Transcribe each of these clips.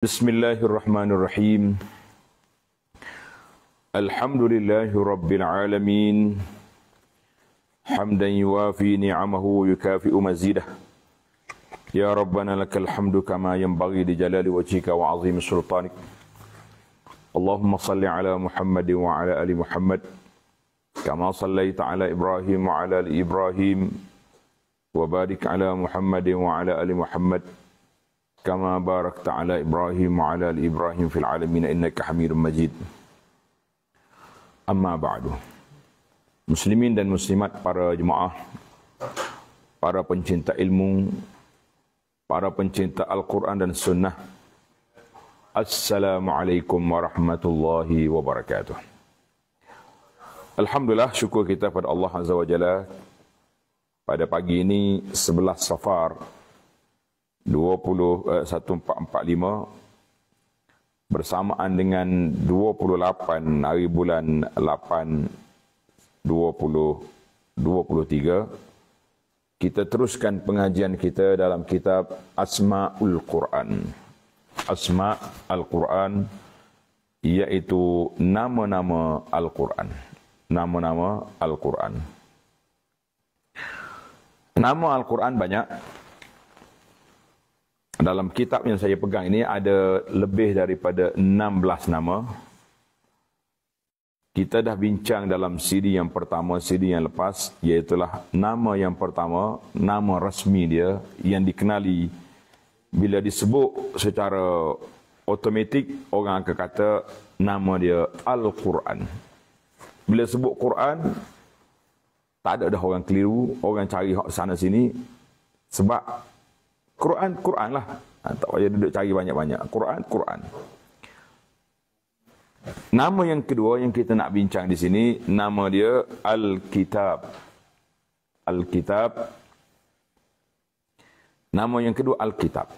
بسم الله الرحمن الرحيم الحمد لله رب العالمين حمدا يوافي نعمه ويكافئ مزيده يا ربنا لك الحمد كما ينبغي لجلال وجهك وعظيم سلطانك اللهم صل على محمد وعلى ال محمد كما صليت على ابراهيم وعلى ال ابراهيم وبارك على محمد وعلى ال محمد كما باركت على إبراهيم وعلى الإبراهيم في العالمين إنك حميد مجيد أما بعد مسلمين dan muslimat para jemaah para pencinta ilmu para pencinta Al-Quran dan Sunnah Assalamualaikum warahmatullahi wabarakatuh Alhamdulillah syukur kita pada Allah Azza wa Jalla pada pagi ini 11 Safar 1445 eh, bersamaan dengan 28 hari bulan 8 2023 kita teruskan pengajian kita dalam kitab Asmaul Quran Asma Al Quran iaitu nama-nama Al Quran nama-nama Al Quran Nama Al-Quran banyak. Dalam kitab yang saya pegang ini ada lebih daripada 16 nama. Kita dah bincang dalam siri yang pertama, siri yang lepas, iaitu nama yang pertama, nama rasmi dia yang dikenali bila disebut secara otomatik, orang akan kata nama dia Al-Quran. Bila sebut Quran, tak ada dah orang keliru, orang cari hak sana sini sebab Quran, Quran lah. Ha, tak payah duduk cari banyak-banyak. Quran, Quran. Nama yang kedua yang kita nak bincang di sini, nama dia Al-Kitab. Al-Kitab. Nama yang kedua Al-Kitab.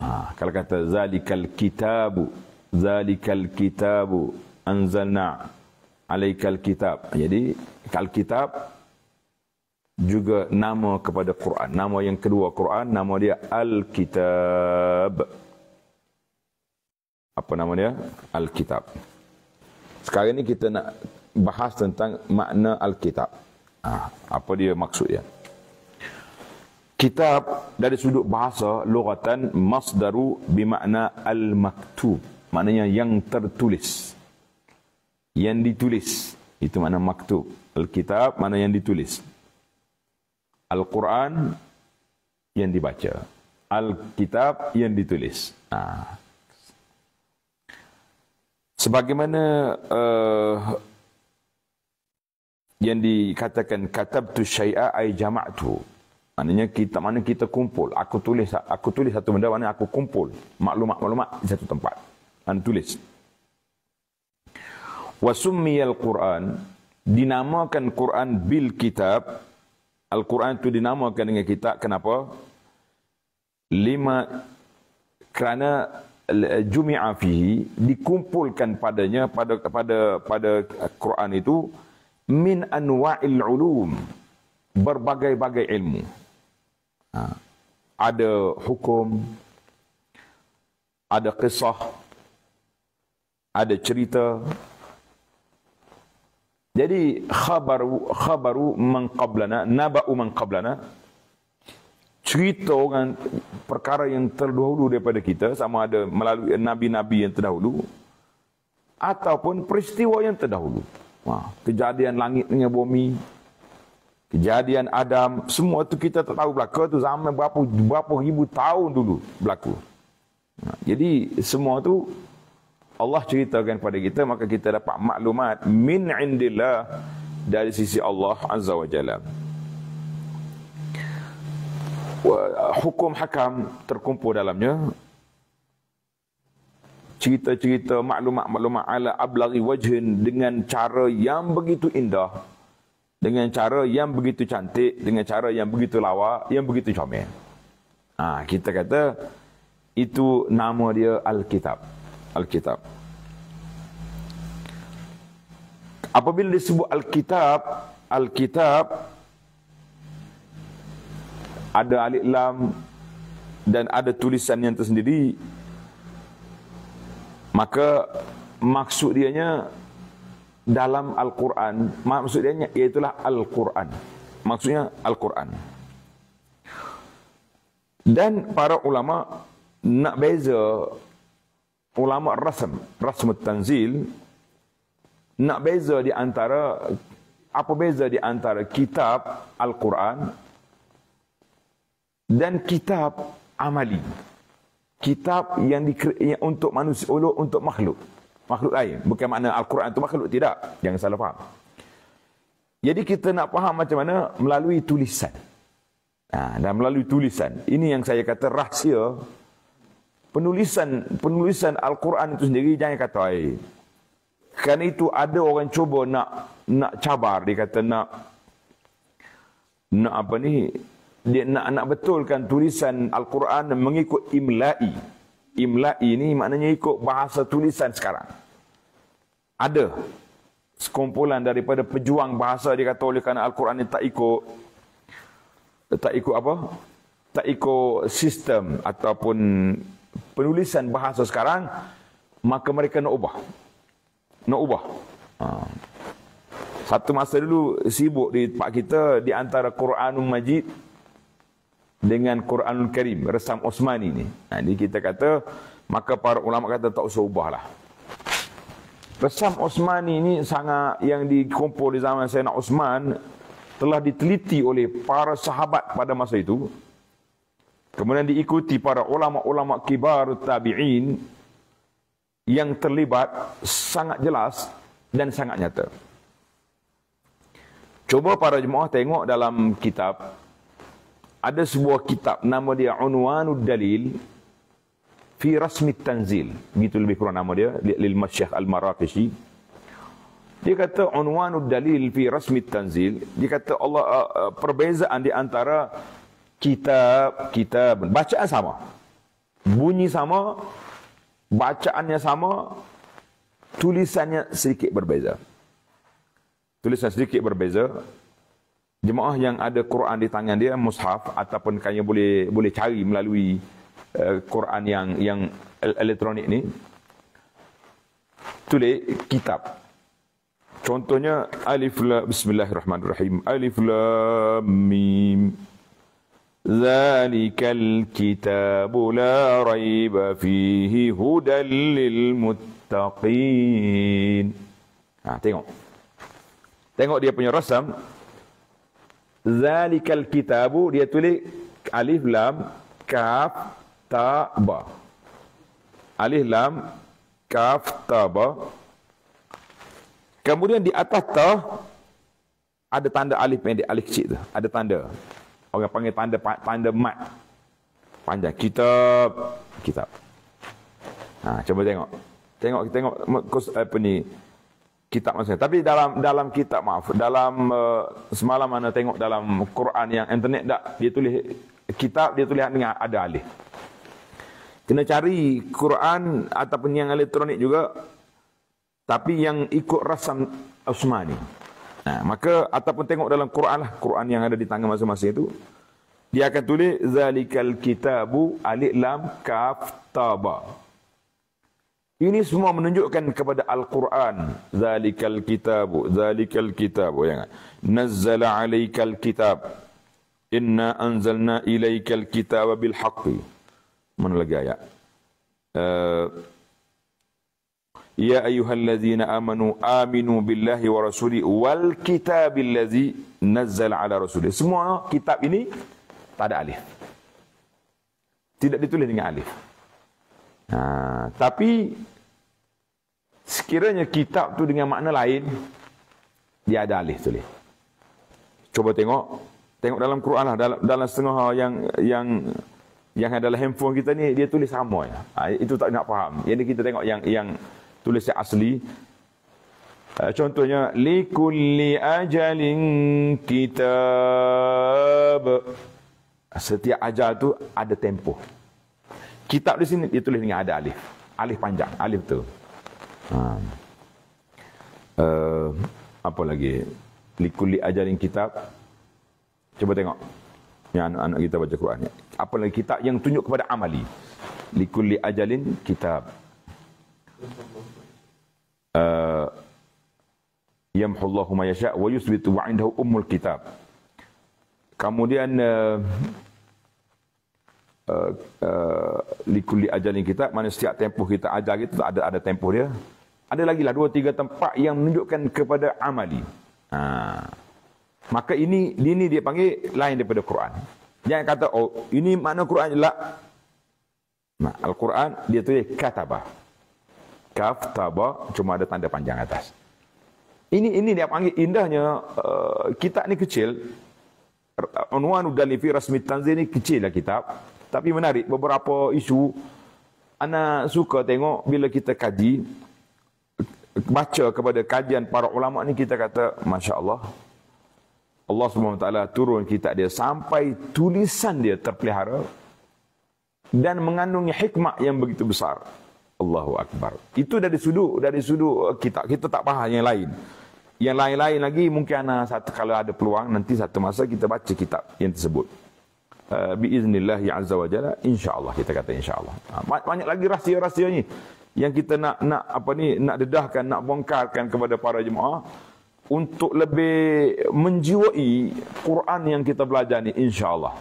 Ha, kalau kata Zalikal Kitabu. Zalikal Kitabu. Anzalna. Alaikal Kitab. Ha, jadi, Al-Kitab juga nama kepada Quran. Nama yang kedua Quran, nama dia Al-Kitab. Apa nama dia? Al-Kitab. Sekarang ni kita nak bahas tentang makna Al-Kitab. Ah, apa dia maksudnya? Kitab dari sudut bahasa logatan masdaru bimakna al-maktub. Maknanya yang tertulis. Yang ditulis. Itu makna maktub. Al-Kitab mana yang ditulis. Al-Quran yang dibaca, Al-Kitab yang ditulis. Nah. Ha. Sebagaimana uh, yang dikatakan tu syai'a ai tu, Maknanya kita mana kita kumpul, aku tulis aku tulis satu benda mana aku kumpul maklumat-maklumat di satu tempat. Dan tulis. Wa Quran dinamakan Quran bil kitab Al-Quran itu dinamakan dengan kitab kenapa? Lima kerana eh, jumi'a fihi dikumpulkan padanya pada pada pada Quran itu min anwa'il ulum berbagai-bagai ilmu. Ha. Ada hukum, ada kisah, ada cerita, jadi khabaru khabaru man qablana naba'u man qablana cerita orang perkara yang terdahulu daripada kita sama ada melalui nabi-nabi yang terdahulu ataupun peristiwa yang terdahulu. Wah, ha, kejadian langit dengan bumi, kejadian Adam, semua itu kita tak tahu belaka tu zaman berapa berapa ribu tahun dulu berlaku. Ha, jadi semua tu Allah ceritakan pada kita maka kita dapat maklumat min indillah dari sisi Allah azza wa jalla hukum hakam terkumpul dalamnya cerita-cerita maklumat-maklumat ala ablaghi wajhin dengan cara yang begitu indah dengan cara yang begitu cantik dengan cara yang begitu lawa yang begitu comel ha, kita kata itu nama dia alkitab Alkitab. Apabila disebut Alkitab, Alkitab ada alik lam dan ada tulisan yang tersendiri, maka maksud dianya dalam Al-Quran, maksud dianya iaitulah Al-Quran. Maksudnya Al-Quran. Dan para ulama nak beza ulama rasm, rasm tanzil nak beza di antara apa beza di antara kitab Al-Quran dan kitab amali. Kitab yang, di, yang untuk manusia, untuk, untuk makhluk. Makhluk lain. Bukan makna Al-Quran itu makhluk. Tidak. Jangan salah faham. Jadi kita nak faham macam mana melalui tulisan. Ha, dan melalui tulisan. Ini yang saya kata rahsia penulisan penulisan Al-Quran itu sendiri jangan kata ai. Kerana itu ada orang cuba nak nak cabar dia kata nak nak apa ni dia nak nak betulkan tulisan Al-Quran mengikut imla'i. Imla'i ni maknanya ikut bahasa tulisan sekarang. Ada sekumpulan daripada pejuang bahasa dia kata oleh kerana Al-Quran ni tak ikut tak ikut apa? Tak ikut sistem ataupun penulisan bahasa sekarang maka mereka nak ubah nak ubah ha. satu masa dulu sibuk di tempat kita di antara Quranul Majid dengan Quranul Karim resam Osman ini ha, jadi kita kata maka para ulama kata tak usah ubah lah. Resam Osmani ini sangat yang dikumpul di zaman Sayyidina Osman telah diteliti oleh para sahabat pada masa itu Kemudian diikuti para ulama-ulama kibar tabi'in yang terlibat sangat jelas dan sangat nyata. Cuba para jemaah tengok dalam kitab ada sebuah kitab nama dia Unwanud Dalil fi Rasmi Tanzil. Begitu lebih kurang nama dia lil Masyekh Al-Marafishi. Dia kata Unwanud Dalil fi Rasmi Tanzil, dia kata Allah uh, uh, perbezaan di antara Kitab, kita bacaan sama. Bunyi sama, bacaannya sama, tulisannya sedikit berbeza. Tulisannya sedikit berbeza. Jemaah yang ada Quran di tangan dia mushaf ataupun kaya boleh boleh cari melalui uh, Quran yang yang elektronik ni tulis kitab. Contohnya alif La bismillahirrahmanirrahim alif La mim ذلك الكتاب لا fihi فيه هدى للمتقين ha, tengok tengok dia punya rasam Zalikal الكتاب dia tulis alif lam kaf ta ba alif lam kaf ta ba kemudian di atas ta ada tanda alif pendek alif kecil tu ada tanda Orang panggil tanda tanda mat. Panjang kitab kitab. Ha, cuba tengok. Tengok kita tengok kos apa ni kitab maksudnya. Tapi dalam dalam kitab maaf, dalam uh, semalam mana tengok dalam Quran yang internet dak dia tulis kitab dia tulis dengan ada alif. Kena cari Quran ataupun yang elektronik juga tapi yang ikut rasam Usmani. Nah, maka ataupun tengok dalam Quran lah, Quran yang ada di tangan masing-masing itu dia akan tulis zalikal kitabu alif lam kaf taba. Ini semua menunjukkan kepada Al-Quran. Zalikal kitabu, zalikal kitabu. Yang kan? nazzala alaikal kitab. Inna anzalna ilaikal kitab bil haqqi. Mana lagi ayat? Uh, يا أيها الذين آمنوا آمنوا بالله ورسوله والكتاب الذي نزل على رسوله semua kitab ini tak ada alif tidak ditulis dengan alif ha, tapi sekiranya kitab tu dengan makna lain dia ada alif tulis cuba tengok tengok dalam Quran lah dalam, dalam setengah yang yang yang adalah handphone kita ni dia tulis sama ya. ha, itu tak nak faham jadi kita tengok yang yang tulis yang asli. Eh, contohnya, li likulli ajalin kitab. Setiap ajal tu ada tempoh. Kitab di sini ditulis dengan ada alif. Alif panjang, alif tu. Ha. Uh, apa lagi? li Likulli ajalin kitab. Cuba tengok. Ni anak-anak kita baca Quran ni. Apa lagi kitab yang tunjuk kepada amali? Li Likulli ajalin kitab uh, yamhu Allahu ma yasha wa yuthbitu wa indahu ummul kitab. Kemudian uh, uh, uh likuli ajalin kita mana setiap tempoh kita ajar itu ada ada tempoh dia ada lagi lah dua tiga tempat yang menunjukkan kepada amali ha. maka ini ini dia panggil lain daripada Quran jangan kata oh ini makna Quran jelah nah, Al-Quran dia tulis katabah kaf taba cuma ada tanda panjang atas. Ini ini dia panggil indahnya uh, kitab ni kecil. Unwanu dalifi rasmi tanzil ni kecil lah kitab. Tapi menarik beberapa isu anak suka tengok bila kita kaji baca kepada kajian para ulama ni kita kata masya-Allah Allah Subhanahu turun kitab dia sampai tulisan dia terpelihara dan mengandungi hikmah yang begitu besar. Allahu Akbar. Itu dari sudut dari sudut eh, kita. Kita tak faham yang lain. Yang lain-lain lagi mungkin ana satu kalau ada peluang nanti satu masa kita baca kitab yang tersebut. Uh, eh, bi iznillah ya azza wajalla insyaallah kita kata insyaallah. Ha, banyak lagi rahsia-rahsia ni yang kita nak nak apa ni nak dedahkan nak bongkarkan kepada para jemaah untuk lebih menjiwai Quran yang kita belajar ni insyaallah.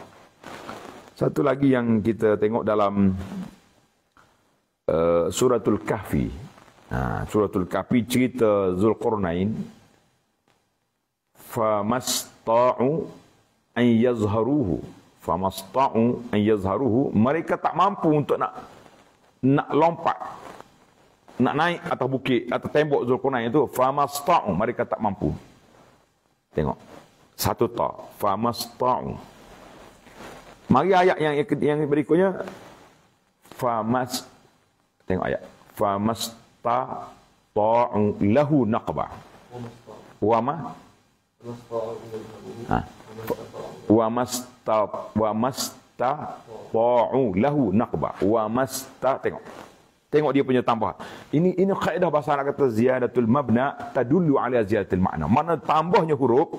Satu lagi yang kita tengok dalam Eh, suratul Kahfi. Ha, Suratul Kahfi cerita Zulqarnain. Famasta'u an yazharuhu. Famasta'u an yazharuhu. Mereka tak mampu untuk nak nak lompat. Nak naik atas bukit, atau tembok Zulqarnain itu. Famasta'u. Mereka tak mampu. Tengok. Satu ta. Famasta'u. Mari ayat yang yang berikutnya. Famasta'u. Tengok ayat. Famasta ta'u lahu naqba. Wa ma? Ha. Wa masta wa masta ta'u lahu naqba. Wa masta tengok. Tengok dia punya tambah. Ini ini kaedah bahasa Arab kata ziyadatul mabna tadullu ala ziyadatil makna. Mana tambahnya huruf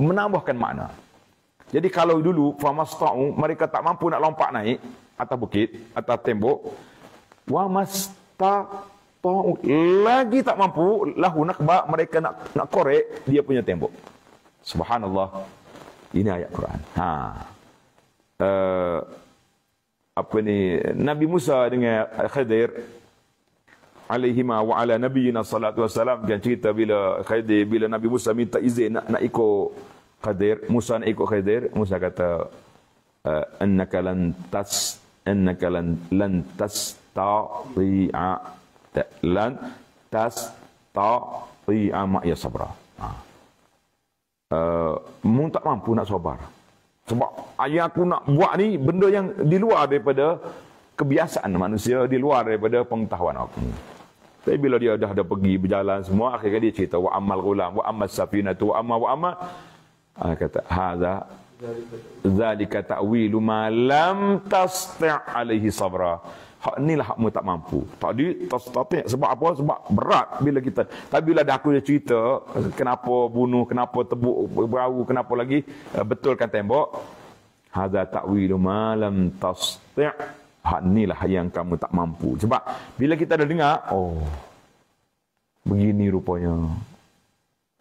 menambahkan makna. Jadi kalau dulu famasta'u mereka tak mampu nak lompat naik atas bukit atau tembok wa masta lagi tak mampu lahu nakba mereka nak nak korek dia punya tembok subhanallah ini ayat Quran ha uh, apa ni Nabi Musa dengan Khidir alaihi ma wa ala nabiyina salatu wassalam kan cerita bila Khidir bila Nabi Musa minta izin nak nak ikut Khidir Musa nak ikut Khidir Musa kata uh, eh, annaka lan tas annaka lan lan tas tasti'a lan tasti'a mak ya sabra. Ha. Uh, mu tak mampu nak sabar. Sebab ayah aku nak buat ni benda yang di luar daripada kebiasaan manusia, di luar daripada pengetahuan aku. Tapi bila dia dah ada pergi berjalan semua, akhirnya dia cerita wa amal gulam, wa amal safinatu, wa amal wa amal. Ha, kata, haza zalika ta'wilu ma lam tasti' alaihi sabra. Lah hak inilah hakmu tak mampu. Tadi tak sebab apa? Sebab berat bila kita. Tapi bila dah aku dia cerita kenapa bunuh, kenapa tebuk berau, kenapa lagi eh, betulkan tembok. Hada ta'wilu ma lam tastati'. Hak inilah yang kamu tak mampu. Sebab bila kita dah dengar, oh. Begini rupanya.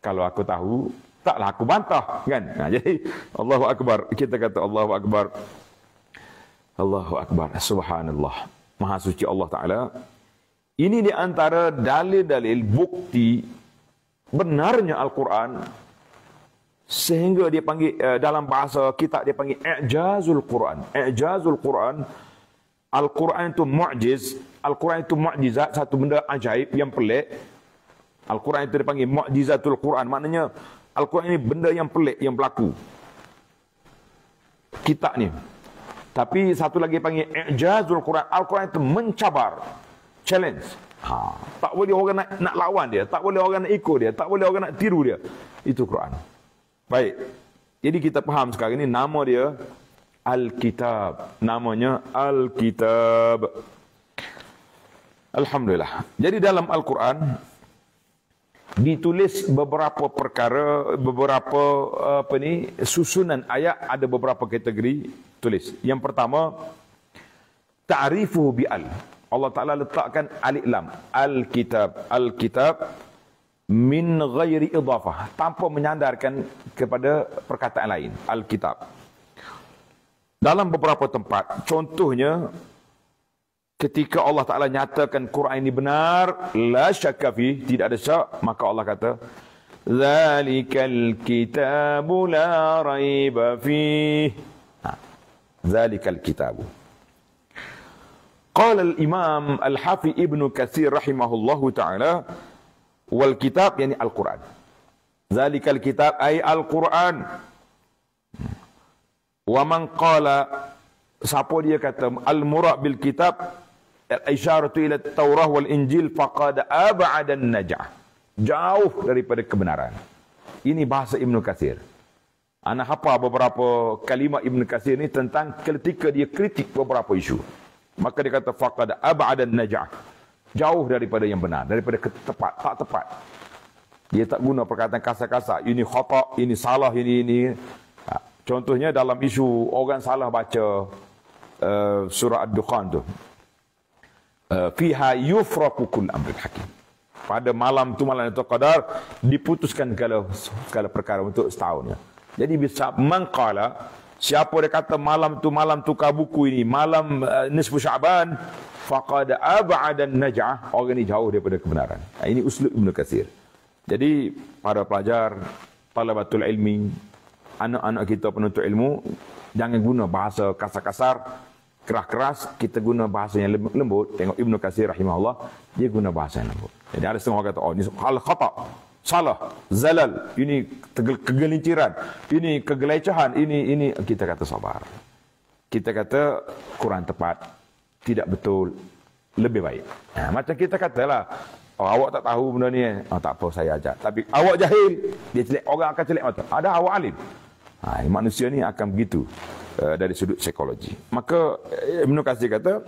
Kalau aku tahu, taklah aku bantah kan nah, ha, jadi Allahu akbar kita kata Allahu akbar Allahu akbar subhanallah Maha Suci Allah Ta'ala. Ini di antara dalil-dalil bukti benarnya Al-Quran sehingga dia panggil eh, dalam bahasa kita dia panggil i'jazul Quran. I'jazul Quran Al-Quran itu mukjiz, Al-Quran itu mukjizat satu benda ajaib yang pelik. Al-Quran itu dipanggil mukjizatul Quran. Maknanya Al-Quran ini benda yang pelik yang berlaku. Kitab ni, tapi satu lagi panggil i'jazul Quran. Al-Quran itu mencabar. Challenge. Ha. Tak boleh orang nak, nak lawan dia. Tak boleh orang nak ikut dia. Tak boleh orang nak tiru dia. Itu Quran. Baik. Jadi kita faham sekarang ini nama dia Al-Kitab. Namanya Al-Kitab. Alhamdulillah. Jadi dalam Al-Quran ditulis beberapa perkara, beberapa apa ni susunan ayat ada beberapa kategori tulis. Yang pertama ta'rifuhu bi'al. Allah Taala letakkan al lam. Al-kitab, al-kitab min ghairi idafah tanpa menyandarkan kepada perkataan lain Al kitab dalam beberapa tempat contohnya ketika Allah Taala nyatakan Quran ini benar la syakafi tidak ada syak maka Allah kata zalikal kitab la raiba fi. ذلك الكتاب قال الإمام الحافي ابن كثير رحمه الله تعالى والكتاب يعني القرآن ذلك الكتاب أي القرآن ومن قال siapa dia kata al murad bil kitab al isyaratu ila taurah wal injil faqad abada an najah jauh daripada kebenaran ini bahasa Ibn kathir Ana hafal beberapa kalimat Ibn Kathir ni tentang ketika dia kritik beberapa isu. Maka dia kata faqad ab'adan najah. Jauh daripada yang benar, daripada tepat, tak tepat. Dia tak guna perkataan kasar-kasar. Ini khotak, ini salah, ini, ini. Ha, contohnya dalam isu orang salah baca uh, surah Ad-Dukhan tu. Uh, Fiha yufrakukul amrik hakim. Pada malam tu malam itu kadar diputuskan segala segala perkara untuk setahun. Jadi bisa mengkala siapa dia kata malam tu malam tukar buku ini malam uh, nisfu Syaban faqad ab'ada najah orang ini jauh daripada kebenaran. Nah, ini usul Ibnu Katsir. Jadi para pelajar talabatul ilmi anak-anak kita penuntut ilmu jangan guna bahasa kasar-kasar keras-keras kita guna bahasa yang lembut tengok Ibnu Katsir rahimahullah dia guna bahasa yang lembut. Jadi ada setengah orang kata oh ni hal khata' salah, zalal, ini kegelinciran, ini kegelecehan, ini ini kita kata sabar. Kita kata kurang tepat, tidak betul, lebih baik. Ha, macam kita katalah, oh, awak tak tahu benda ni, oh, tak apa saya ajar. Tapi awak jahil, dia celik, orang akan celik mata. Ada awak alim. Ha, eh, manusia ni akan begitu uh, dari sudut psikologi. Maka eh, Ibn Qasir kata,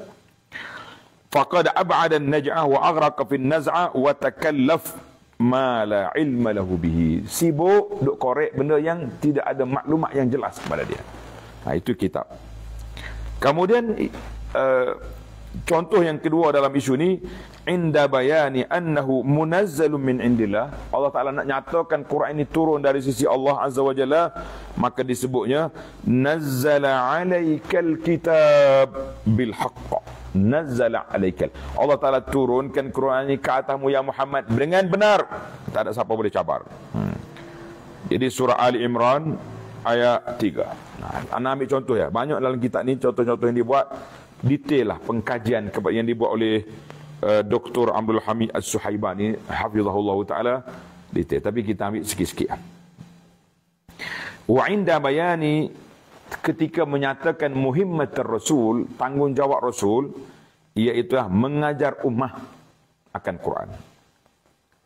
فقد أبعد النجعة وأغرق في النزعة وتكلف ma la ilma lahu bihi sibuk duk korek benda yang tidak ada maklumat yang jelas kepada dia ha, itu kitab kemudian uh, contoh yang kedua dalam isu ni inda bayani annahu munazzalun min indillah Allah Taala nak nyatakan Quran ini turun dari sisi Allah Azza wa Jalla maka disebutnya nazzala alaikal kitab bil haqq nazzala alaikal Allah Taala turunkan Quran ini ke atasmu ya Muhammad dengan benar tak ada siapa boleh cabar hmm. jadi surah Ali Imran ayat 3 nah, anda ambil contoh ya banyak dalam kitab ni contoh-contoh yang dibuat detail lah pengkajian yang dibuat oleh Eh, Dr. Abdul Hamid Al-Suhaibani Hafizahullah Ta'ala detail. Tapi kita ambil sikit-sikit Wa inda bayani Ketika menyatakan muhimmat Rasul Tanggungjawab Rasul Iaitu ah, mengajar ummah Akan Quran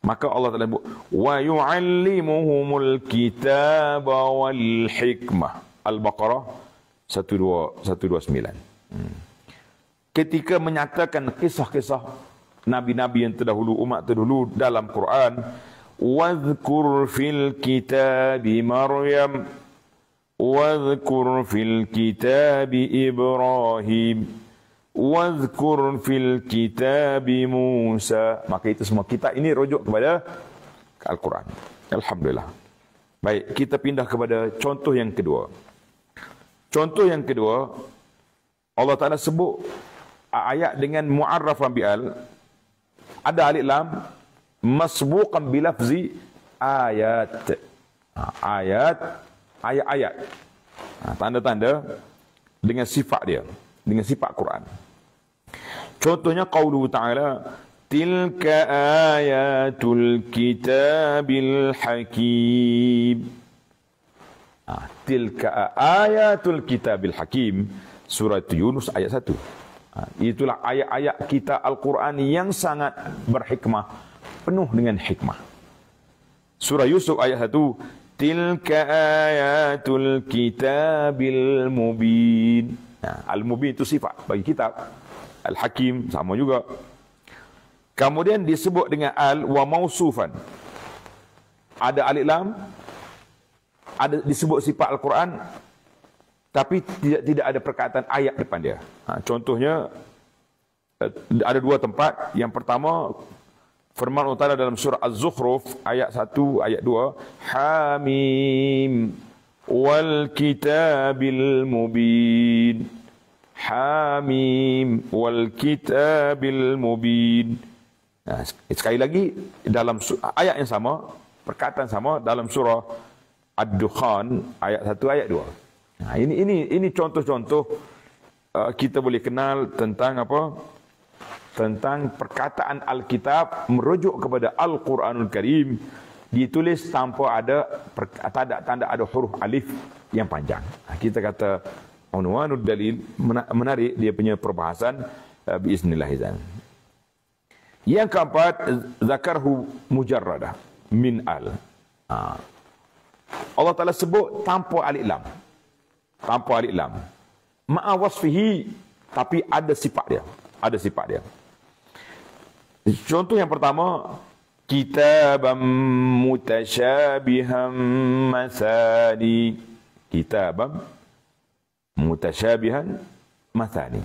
Maka Allah Ta'ala buat Wa yu'allimuhumul kitab wal hikmah Al-Baqarah 129 hmm ketika menyatakan kisah-kisah nabi-nabi yang terdahulu umat terdahulu dalam Quran wadhkur fil kitab maryam wadhkur fil kitab ibrahim wadhkur fil kitab musa maka itu semua kita ini rujuk kepada Al-Quran alhamdulillah baik kita pindah kepada contoh yang kedua contoh yang kedua Allah Taala sebut ayat dengan mu'arrafan bi'al ada alif lam masbuqan bi lafzi ayat ha, ayat ayat-ayat ha, tanda-tanda dengan sifat dia dengan sifat Quran contohnya qaulu ta'ala tilka ayatul kitabil hakim ha, tilka ayatul kitabil hakim surah yunus ayat 1 Ha, itulah ayat-ayat kita Al-Quran yang sangat berhikmah. Penuh dengan hikmah. Surah Yusuf ayat 1. Tilka ayatul kitabil mubin. Ha, al-mubin itu sifat bagi kitab. Al-Hakim sama juga. Kemudian disebut dengan al wa mausufan. Ada alif lam. Ada disebut sifat Al-Quran tapi tidak tidak ada perkataan ayat depan dia. Ha, contohnya eh, ada dua tempat. Yang pertama firman utara dalam surah Az-Zukhruf ayat satu ayat dua. Hamim wal kitabil mubin Hamim wal kitabil mubin nah, sekali lagi dalam surah, ayat yang sama perkataan sama dalam surah Ad-Dukhan ayat satu ayat dua. Nah, ini ini ini contoh-contoh uh, kita boleh kenal tentang apa? Tentang perkataan Alkitab merujuk kepada Al-Quranul Karim ditulis tanpa ada tanda tanda ada huruf alif yang panjang. Kita kata anwarul dalil menarik dia punya perbahasan uh, biiznillahizan. Yang keempat zakarhu mujarrada min al. Uh, Allah Taala sebut tanpa alif lam tanpa alif lam. Ma'a wasfihi tapi ada sifat dia. Ada sifat dia. Contoh yang pertama kitabam mutasyabiham masani. Kitabam mutasyabihan masani.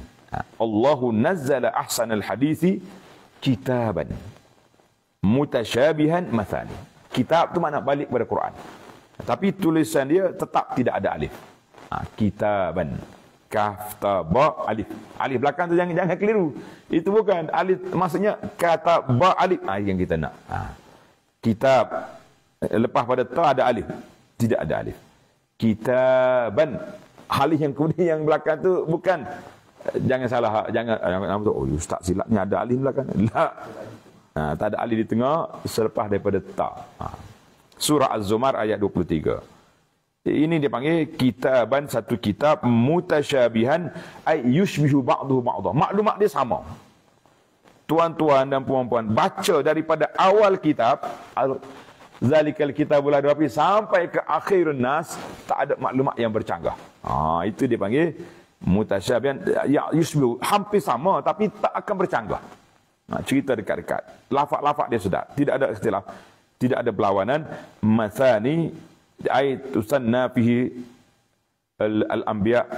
Allah nazzala ahsan al-hadis kitaban mutasyabihan masani. Ha. Kitab tu mana balik pada Quran. Tapi tulisan dia tetap tidak ada alif. Ah, kitaban kaf ta ba alif alif belakang tu jangan jangan keliru itu bukan alif maksudnya kata ba alif ah yang kita nak ha. kitab eh, lepas pada ta ada alif tidak ada alif kita kitaban alif yang kemudian yang belakang tu bukan eh, jangan salah ah, jangan nama tu oh ustaz silap ni ada alif belakang ha, tak ada alif di tengah selepas daripada ta ha. surah az-zumar ayat 23 ini dia panggil kitaban satu kitab mutasyabihan ay yushbihu ba'duhu ba'dah. Maklumat dia sama. Tuan-tuan dan puan-puan baca daripada awal kitab al zalikal kitabul adwafi sampai ke akhirun nas tak ada maklumat yang bercanggah. Ha, itu dia panggil mutasyabihan ya yushbihu hampir sama tapi tak akan bercanggah. Ha, cerita dekat-dekat. Lafak-lafak dia sedap. Tidak ada istilah. Tidak ada perlawanan. Masani ayat tusan fihi al-anbiya al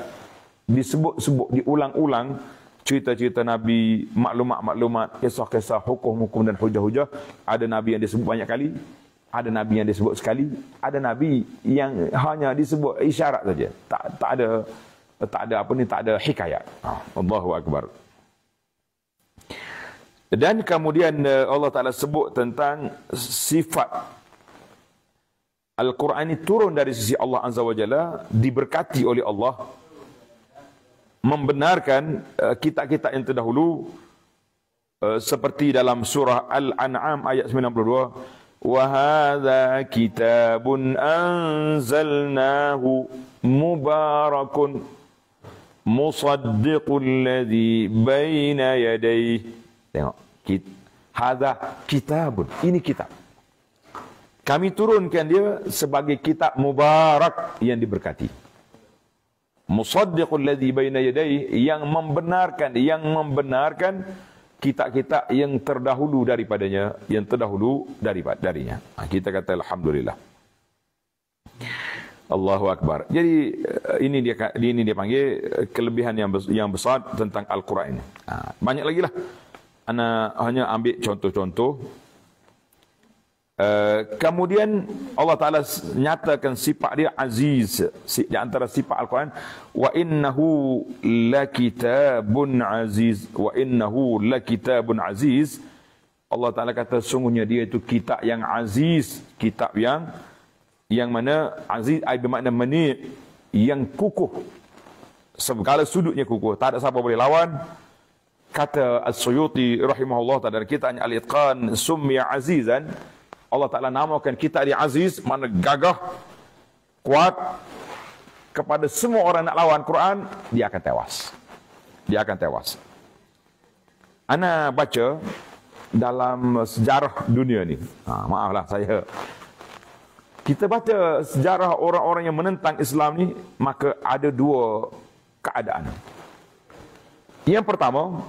disebut-sebut diulang-ulang cerita-cerita nabi maklumat-maklumat kisah-kisah hukum-hukum dan hujah-hujah ada nabi yang disebut banyak kali ada nabi yang disebut sekali ada nabi yang hanya disebut isyarat saja tak tak ada tak ada apa ni tak ada hikayat ha, Allahu akbar dan kemudian eh, Allah Taala sebut tentang sifat Al-Quran ini turun dari sisi Allah Azza wa Jalla, diberkati oleh Allah, membenarkan uh, kitab-kitab yang terdahulu, uh, seperti dalam surah Al-An'am ayat 92, وَهَذَا kitabun anzalnahu مُبَارَكٌ مُصَدِّقُ الَّذِي baina يَدَيْهِ Tengok. Hada kitabun. Ini kitab kami turunkan dia sebagai kitab mubarak yang diberkati. Musaddiqul ladhi baina yadai yang membenarkan, yang membenarkan kitab-kitab yang terdahulu daripadanya, yang terdahulu daripada darinya. Ha, kita kata Alhamdulillah. Allahu Akbar. Jadi eh, ini dia ini dia panggil eh, kelebihan yang yang besar tentang Al-Quran. Ha, banyak lagi lah. Ana hanya ambil contoh-contoh Eh, kemudian Allah Taala nyatakan sifat dia aziz di antara sifat Al-Quran wa innahu lakitabun aziz wa innahu lakitabun aziz Allah Taala kata sungguhnya dia itu kitab yang aziz kitab yang yang mana aziz ai bermakna meni yang kukuh segala sudutnya kukuh tak ada siapa boleh lawan kata As-Suyuti rahimahullah dan kitabnya Al-Itqan summiya azizan Allah Ta'ala namakan kita di Aziz, mana gagah, kuat, kepada semua orang nak lawan Quran, dia akan tewas. Dia akan tewas. Ana baca dalam sejarah dunia ni. Ha, maaflah saya. Kita baca sejarah orang-orang yang menentang Islam ni, maka ada dua keadaan. Yang pertama,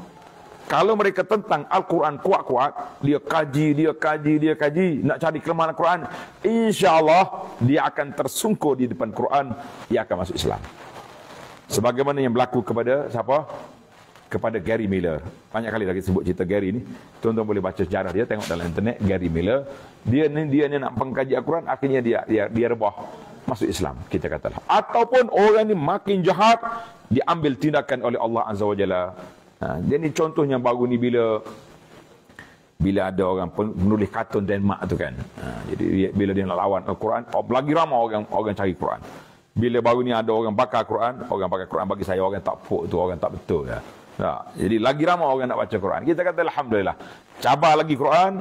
kalau mereka tentang Al-Quran kuat-kuat, dia kaji, dia kaji, dia kaji, nak cari kelemahan Al-Quran, insyaAllah dia akan tersungkur di depan Quran, dia akan masuk Islam. Sebagaimana yang berlaku kepada siapa? Kepada Gary Miller. Banyak kali lagi sebut cerita Gary ni. Tuan-tuan boleh baca sejarah dia, tengok dalam internet, Gary Miller. Dia ni, dia ni nak pengkaji Al-Quran, akhirnya dia, dia, dia rebah masuk Islam kita katalah ataupun orang ini makin jahat diambil tindakan oleh Allah Azza wa Jalla Ha, jadi contohnya baru ni bila bila ada orang menulis kartun Denmark tu kan. Ha, jadi bila dia nak lawan Al-Quran, oh, lagi ramai orang orang cari Quran. Bila baru ni ada orang bakar Quran, orang bakar Quran bagi saya orang tak puk tu, orang tak betul ya. Ha, jadi lagi ramai orang nak baca Quran. Kita kata alhamdulillah. Cabar lagi Quran,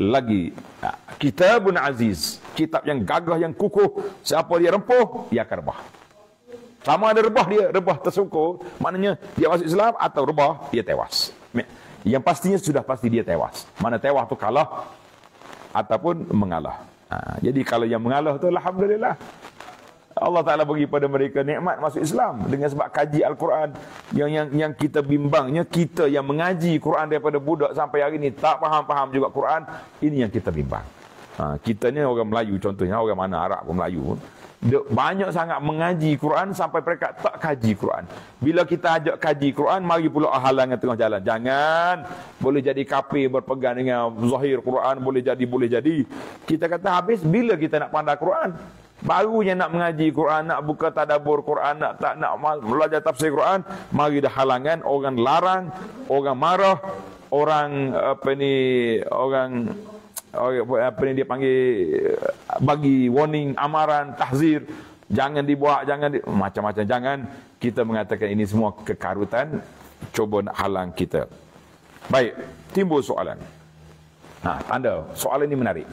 lagi ha, kitabun aziz kitab yang gagah yang kukuh siapa dia rempuh dia ya akan rebah sama ada rebah dia, rebah tersungkur, maknanya dia masuk Islam atau rebah, dia tewas. Yang pastinya sudah pasti dia tewas. Mana tewas tu kalah ataupun mengalah. Ha, jadi kalau yang mengalah tu Alhamdulillah. Allah Ta'ala bagi pada mereka nikmat masuk Islam dengan sebab kaji Al-Quran yang, yang yang kita bimbangnya kita yang mengaji Quran daripada budak sampai hari ini tak faham-faham juga Quran ini yang kita bimbang ha, kita ni orang Melayu contohnya orang mana Arab pun Melayu banyak sangat mengaji Quran sampai mereka tak kaji Quran. Bila kita ajak kaji Quran, mari pula halangan tengah jalan. Jangan boleh jadi kafe berpegang dengan zahir Quran, boleh jadi, boleh jadi. Kita kata habis bila kita nak pandai Quran. Barunya nak mengaji Quran, nak buka tadabur Quran, nak tak nak belajar tafsir Quran, mari dah halangan, orang larang, orang marah, orang apa ni, orang, orang apa ni dia panggil, bagi warning, amaran, tahzir, jangan dibuat, jangan di, macam-macam jangan kita mengatakan ini semua kekarutan cuba nak halang kita. Baik, timbul soalan. Ha, tanda, soalan ini menarik.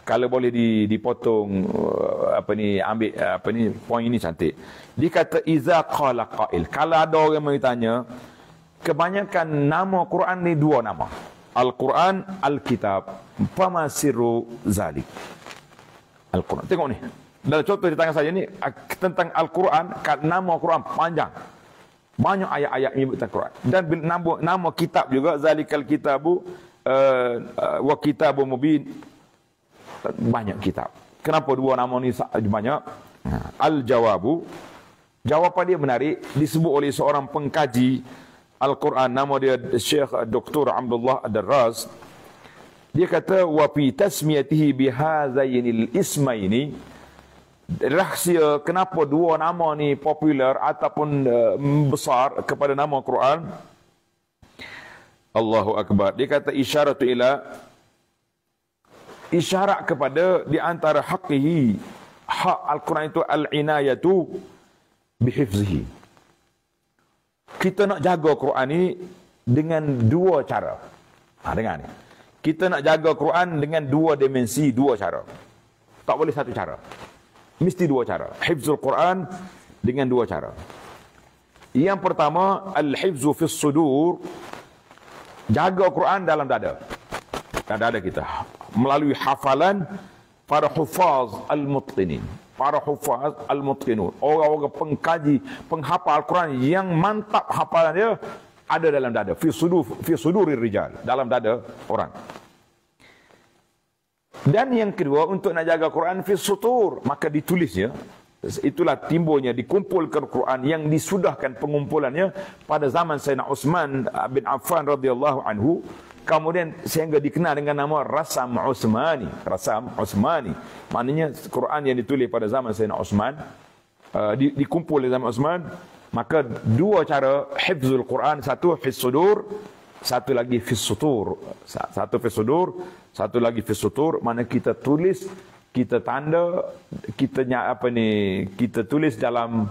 Kalau boleh dipotong uh, apa ni ambil uh, apa ni poin ini cantik. Dia kata iza qala qail. Kalau ada orang bertanya, kebanyakan nama Quran ni dua nama. Al-Quran, Al-Kitab, Pamasiru Zalik. Al-Quran. Tengok ni. Dalam contoh di tangan saya ni ah, tentang Al-Quran, nama Al-Quran panjang. Banyak ayat-ayat menyebut tentang Al-Quran. Dan nama, nama kitab juga, Zalikal Kitabu, uh, uh, Wa Kitabu Mubin. Banyak kitab. Kenapa dua nama ni banyak? Ha, Al-Jawabu. Jawapan dia menarik. Disebut oleh seorang pengkaji Al-Quran. Nama dia Syekh Dr. Abdullah Ad-Darraz dia kata wa fi tasmiyatihi bi hadzainil ismaini rahsia kenapa dua nama ni popular ataupun uh, besar kepada nama Quran Allahu akbar dia kata isyaratu ila isyarat kepada di antara haqqihi hak al-Quran itu al-inayatu bihifzihi kita nak jaga Quran ni dengan dua cara ha, dengar ni kita nak jaga Quran dengan dua dimensi, dua cara. Tak boleh satu cara. Mesti dua cara. Hifzul Quran dengan dua cara. Yang pertama, al-hifzu fis sudur. Jaga Quran dalam dada. Dada dada kita. Melalui hafalan para hufaz al-mutqinin. Para hufaz al-mutqinun. Orang-orang pengkaji, penghafal Quran yang mantap hafalan dia, ada dalam dada fi sudur fi suduri rijal dalam dada orang dan yang kedua untuk nak jaga Quran fi sutur maka ditulis ya itulah timbulnya dikumpulkan Quran yang disudahkan pengumpulannya pada zaman Sayyidina Uthman bin Affan radhiyallahu anhu kemudian sehingga dikenal dengan nama Rasam Uthmani Rasam Uthmani maknanya Quran yang ditulis pada zaman Sayyidina Uthman uh, di, dikumpul zaman Uthman Maka dua cara hifzul Quran, satu fis sudur, satu lagi fis sutur. Satu fis sudur, satu lagi fis sutur, mana kita tulis, kita tanda, kita apa ni, kita tulis dalam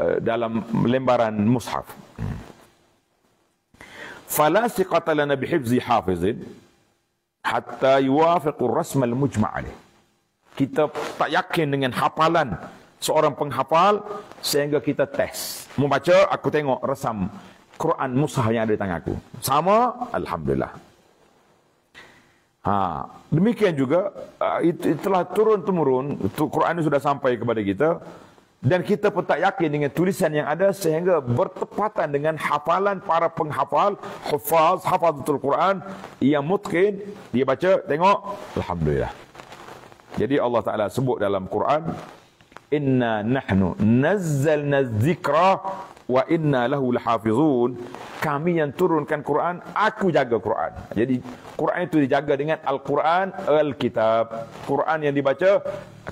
eh, dalam lembaran mushaf. Fala siqata lana bi hifzi hafizin hatta yuwafiq ar-rasm al-mujma' alayh. Kita tak yakin dengan hafalan seorang penghafal sehingga kita test membaca, aku tengok resam Quran Musah yang ada di aku, Sama, Alhamdulillah. Ha, demikian juga uh, itu telah turun temurun Quran ini sudah sampai kepada kita dan kita pun tak yakin dengan tulisan yang ada sehingga bertepatan dengan hafalan para penghafal hafaz hafazatul Quran yang mutqin dia baca tengok alhamdulillah jadi Allah Taala sebut dalam Quran inna nahnu nazzalna dzikra wa inna lahu lhafizun kami yang turunkan Quran aku jaga Quran jadi Quran itu dijaga dengan Al-Quran Al-Kitab Quran yang dibaca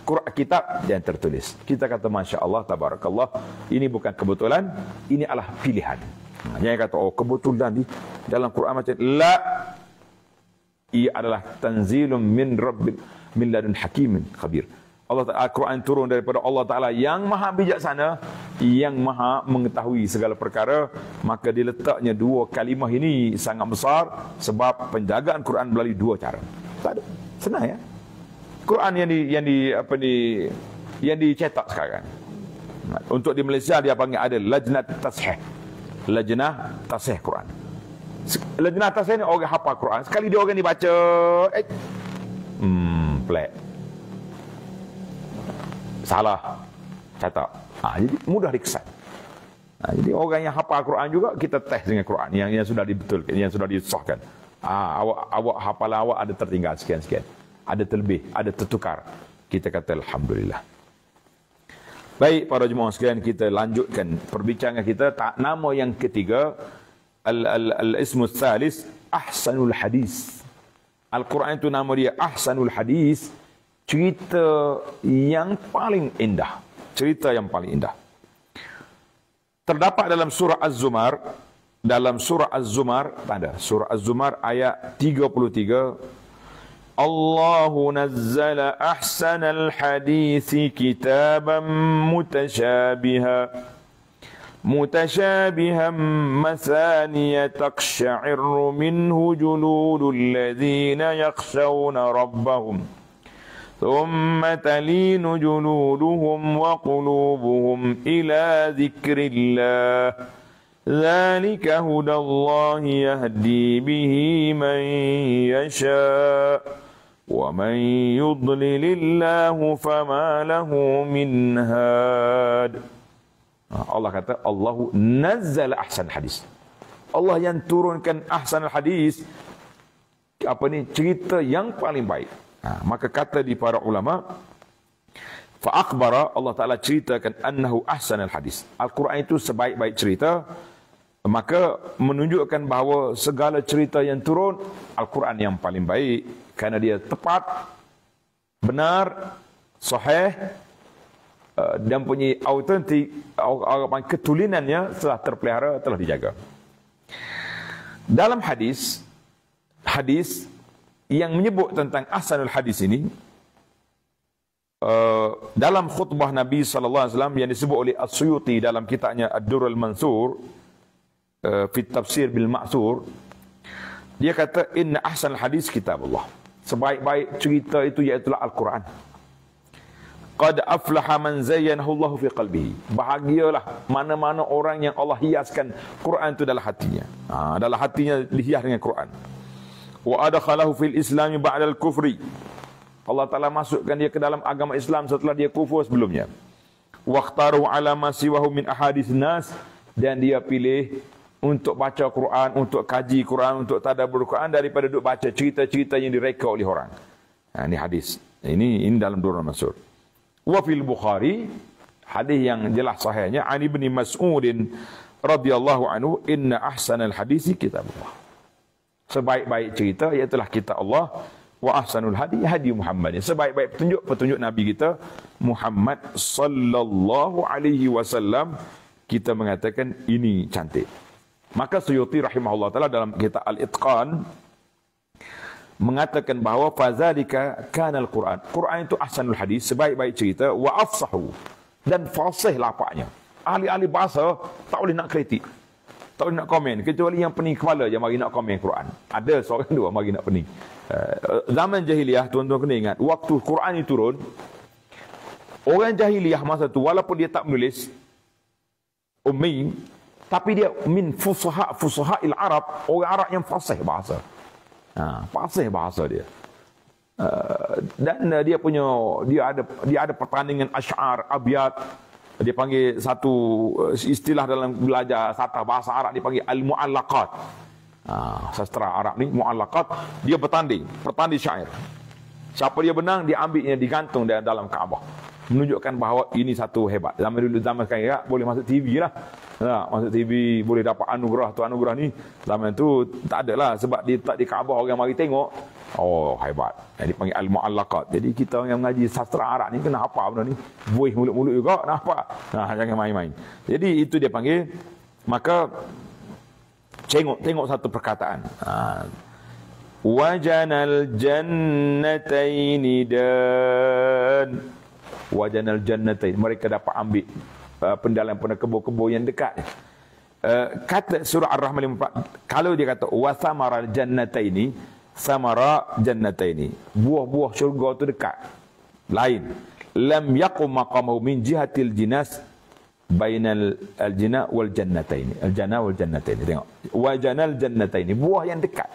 Quran kitab yang tertulis kita kata masya-Allah tabarakallah ini bukan kebetulan ini adalah pilihan yang kata oh kebetulan di dalam Quran macam la ia adalah Tanzilum min rabbil min ladun hakimin khabir Allah Al-Quran turun daripada Allah Taala yang maha bijaksana yang maha mengetahui segala perkara maka diletaknya dua kalimah ini sangat besar sebab penjagaan Quran melalui dua cara tak ada senang ya Quran yang di yang di yang dicetak sekarang untuk di Malaysia dia panggil ada lajnah tasheh lajnah tasheh Quran lajnah tasheh ni orang hafal Quran sekali dia orang ni baca eh hmm pelik salah catat. Ha, ah, jadi mudah dikesan. Ha, jadi orang yang hafal Quran juga kita test dengan Quran yang yang sudah dibetulkan, yang sudah disahkan. Ha, ah, awak awak hafal awak ada tertinggal sekian-sekian. Ada terlebih, ada tertukar. Kita kata alhamdulillah. Baik para jemaah sekalian kita lanjutkan perbincangan kita tak nama yang ketiga al al, al ismu salis ahsanul hadis. Al-Quran itu nama dia ahsanul hadis cerita yang paling indah. Cerita yang paling indah. Terdapat dalam surah Az-Zumar, dalam surah Az-Zumar, ada surah Az-Zumar ayat 33, الله نزل أحسن الحديث كتابا متشابها متشابها مثانية تقشعر منه جلود الذين يخشون ربهم ثم تلين جلودهم وقلوبهم إلى ذكر الله ذلك هدى الله يهدي به من يشاء ومن يضلل الله فما له من هاد Allah kata Allah nazzal ahsan hadis. Allah yang turunkan ahsan hadis apa ni cerita yang paling baik. Ha, maka kata di para ulama faakbara Allah taala ceritakan annahu al hadis. Al-Quran itu sebaik-baik cerita maka menunjukkan bahawa segala cerita yang turun Al-Quran yang paling baik kerana dia tepat benar sahih eh, dan punya autentik ketulinannya telah terpelihara telah dijaga. Dalam hadis hadis yang menyebut tentang ahsanul hadis ini uh, dalam khutbah Nabi sallallahu alaihi wasallam yang disebut oleh As-Suyuti dalam kitabnya Ad-Durrul Mansur uh, fi Tafsir bil Ma'thur dia kata inna ahsanul hadis kitab Allah sebaik-baik cerita itu iaitu al-Quran qad aflaha man zayyanahu Allah fi qalbihi bahagialah mana-mana orang yang Allah hiaskan Quran itu dalam hatinya ha, dalam hatinya dihias dengan Quran wa adakhalahu fil islami ba'da al kufri Allah Taala masukkan dia ke dalam agama Islam setelah dia kufur sebelumnya waqtaru ala ma siwahu min ahadits nas dan dia pilih untuk baca Quran, untuk kaji Quran, untuk tadabbur Quran daripada duk baca cerita-cerita yang direka oleh orang. Nah, ha, ini hadis. Ini ini dalam Durr Mansur. Wa fil Bukhari hadis yang jelas sahihnya Ani bin Mas'ud radhiyallahu anhu, "Inna ahsanal hadisi kitabullah." sebaik-baik cerita iaitu kitab Allah wa ahsanul hadi hadi Muhammad. Sebaik-baik petunjuk petunjuk Nabi kita Muhammad sallallahu alaihi wasallam kita mengatakan ini cantik. Maka Suyuti rahimahullah taala dalam kitab Al-Itqan mengatakan bahawa fazalika kana al-Quran. Quran itu ahsanul hadis, sebaik-baik cerita wa afsahu dan fasih lapaknya. Ahli-ahli bahasa tak boleh nak kritik tak boleh nak komen. Kecuali yang pening kepala yang mari nak komen Quran. Ada seorang dua mari nak pening. Eh, zaman jahiliah, tuan-tuan kena ingat, waktu Quran ini turun, orang jahiliah masa tu walaupun dia tak menulis, ummi, tapi dia min fusaha fusaha il Arab orang Arab yang fasih bahasa. Ha, fasih bahasa dia. Eh, dan eh, dia punya dia ada dia ada pertandingan asyar abyad dia panggil satu eh, istilah dalam belajar sastra bahasa Arab dia panggil al-muallaqat. Ah, sastra Arab ni muallaqat dia bertanding, pertanding syair. Siapa dia menang dia ambilnya digantung dia dalam Kaabah. Menunjukkan bahawa ini satu hebat. Zaman dulu zaman sekarang ya, boleh masuk TV lah. Ha, masuk TV boleh dapat anugerah tu anugerah ni. Zaman tu tak ada lah sebab dia tak di Kaabah orang mari tengok. Oh hebat. Jadi panggil al-mu'allaqat. Jadi kita yang mengaji sastra Arab ni kena hafal benda ni. Buih mulut-mulut juga nak hafal. Nah, jangan main-main. Jadi itu dia panggil maka tengok tengok satu perkataan. Ha. Wajanal jannataini dan wajanal jannatain mereka dapat ambil uh, pendalam pada kebo-kebo yang dekat. Uh, kata surah Ar-Rahman 54. kalau dia kata wasamaral jannataini samara ini, Buah-buah syurga tu dekat. Lain. Lam yaqum maqamu min jihatil jinas bainal al jina wal ini. Al jana wal ini, Tengok. Wa janal ini, Buah yang dekat.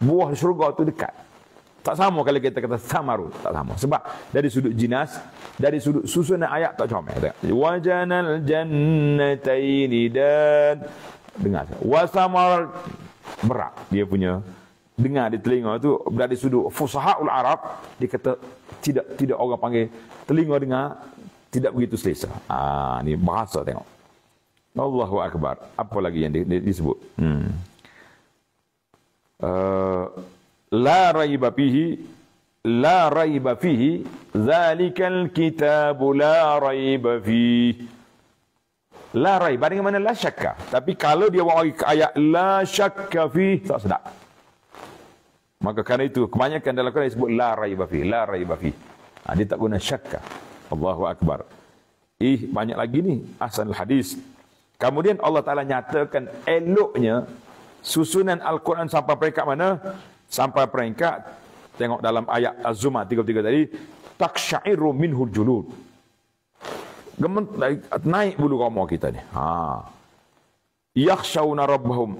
Buah syurga tu dekat. Tak sama kalau kita kata samaru. Tak sama. Sebab dari sudut jinas, dari sudut susunan ayat tak comel. Tengok. Wa janal jannataini dan dengar. Wa samar berat dia punya dengar di telinga tu berada sudut fusahaul arab dia kata tidak tidak orang panggil telinga dengar tidak begitu selesa. Ah ni bahasa tengok. Allahu akbar. Apa lagi yang di, di, disebut? Hmm. Uh, la raiba fihi la raiba fihi zalikal kitab la raiba fihi. La raiba dengan mana la syakka. Tapi kalau dia bawa ayat la syakka fihi tak sedap. Maka kerana itu kebanyakan dalam Quran disebut la raiba fi, la raiba fi. Ha, dia tak guna syakka. Allahu akbar. Ih, banyak lagi ni asal hadis. Kemudian Allah Taala nyatakan eloknya susunan Al-Quran sampai peringkat mana? Sampai peringkat tengok dalam ayat Az-Zumar 33 tadi, taksyairu minhu julud. Gemet naik bulu roma kita ni. Ha. Yakhshawna rabbahum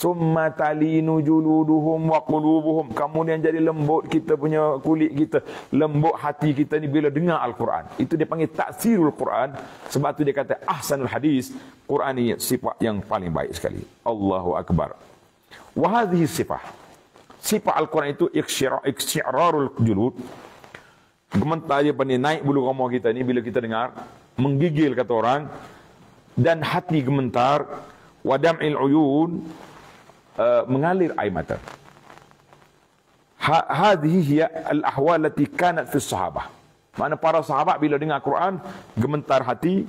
summa talinu juluduhum wa qulubuhum kemudian jadi lembut kita punya kulit kita lembut hati kita ni bila dengar al-Quran itu dia panggil taksirul Quran sebab tu dia kata ahsanul hadis Quran ni sifat yang paling baik sekali Allahu akbar wa hadhihi sifat sifat al-Quran itu iksyirarul julud gemetar dia pandai naik bulu roma kita ni bila kita dengar menggigil kata orang dan hati gemetar wadam'il uyun Uh, mengalir air mata. Ha, Hadhihi hiya al-ahwal lati kanat fi sahabah. Mana para sahabat bila dengar Quran gemetar hati,